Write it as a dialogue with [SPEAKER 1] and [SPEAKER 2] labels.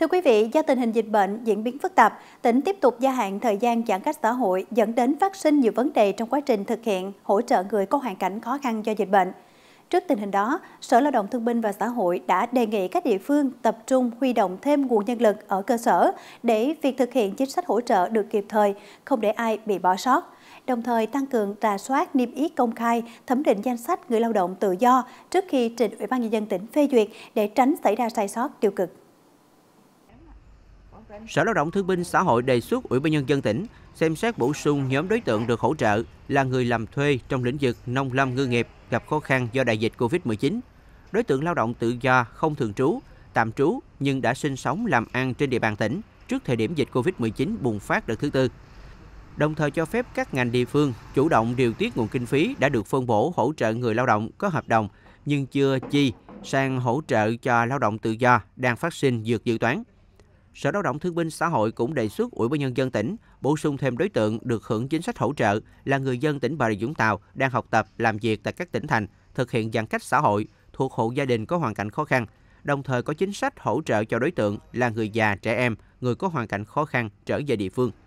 [SPEAKER 1] Thưa quý vị, do tình hình dịch bệnh diễn biến phức tạp, tỉnh tiếp tục gia hạn thời gian giãn cách xã hội dẫn đến phát sinh nhiều vấn đề trong quá trình thực hiện hỗ trợ người có hoàn cảnh khó khăn do dịch bệnh. Trước tình hình đó, Sở Lao động Thương binh và Xã hội đã đề nghị các địa phương tập trung huy động thêm nguồn nhân lực ở cơ sở để việc thực hiện chính sách hỗ trợ được kịp thời, không để ai bị bỏ sót. Đồng thời tăng cường rà soát niêm yết công khai, thẩm định danh sách người lao động tự do trước khi trình Ủy ban nhân dân tỉnh phê duyệt để tránh xảy ra sai sót tiêu cực.
[SPEAKER 2] Sở Lao động Thương binh Xã hội đề xuất Ủy ban Nhân dân tỉnh xem xét bổ sung nhóm đối tượng được hỗ trợ là người làm thuê trong lĩnh vực nông lâm ngư nghiệp gặp khó khăn do đại dịch COVID-19, đối tượng lao động tự do không thường trú, tạm trú nhưng đã sinh sống làm ăn trên địa bàn tỉnh trước thời điểm dịch COVID-19 bùng phát đợt thứ tư. Đồng thời cho phép các ngành địa phương chủ động điều tiết nguồn kinh phí đã được phân bổ hỗ trợ người lao động có hợp đồng nhưng chưa chi sang hỗ trợ cho lao động tự do đang phát sinh vượt dự toán. Sở Lao động Thương binh Xã hội cũng đề xuất Ủy ban Nhân dân tỉnh bổ sung thêm đối tượng được hưởng chính sách hỗ trợ là người dân tỉnh Bà Rịa Vũng Tàu đang học tập, làm việc tại các tỉnh thành, thực hiện giãn cách xã hội, thuộc hộ gia đình có hoàn cảnh khó khăn, đồng thời có chính sách hỗ trợ cho đối tượng là người già, trẻ em, người có hoàn cảnh khó khăn trở về địa phương.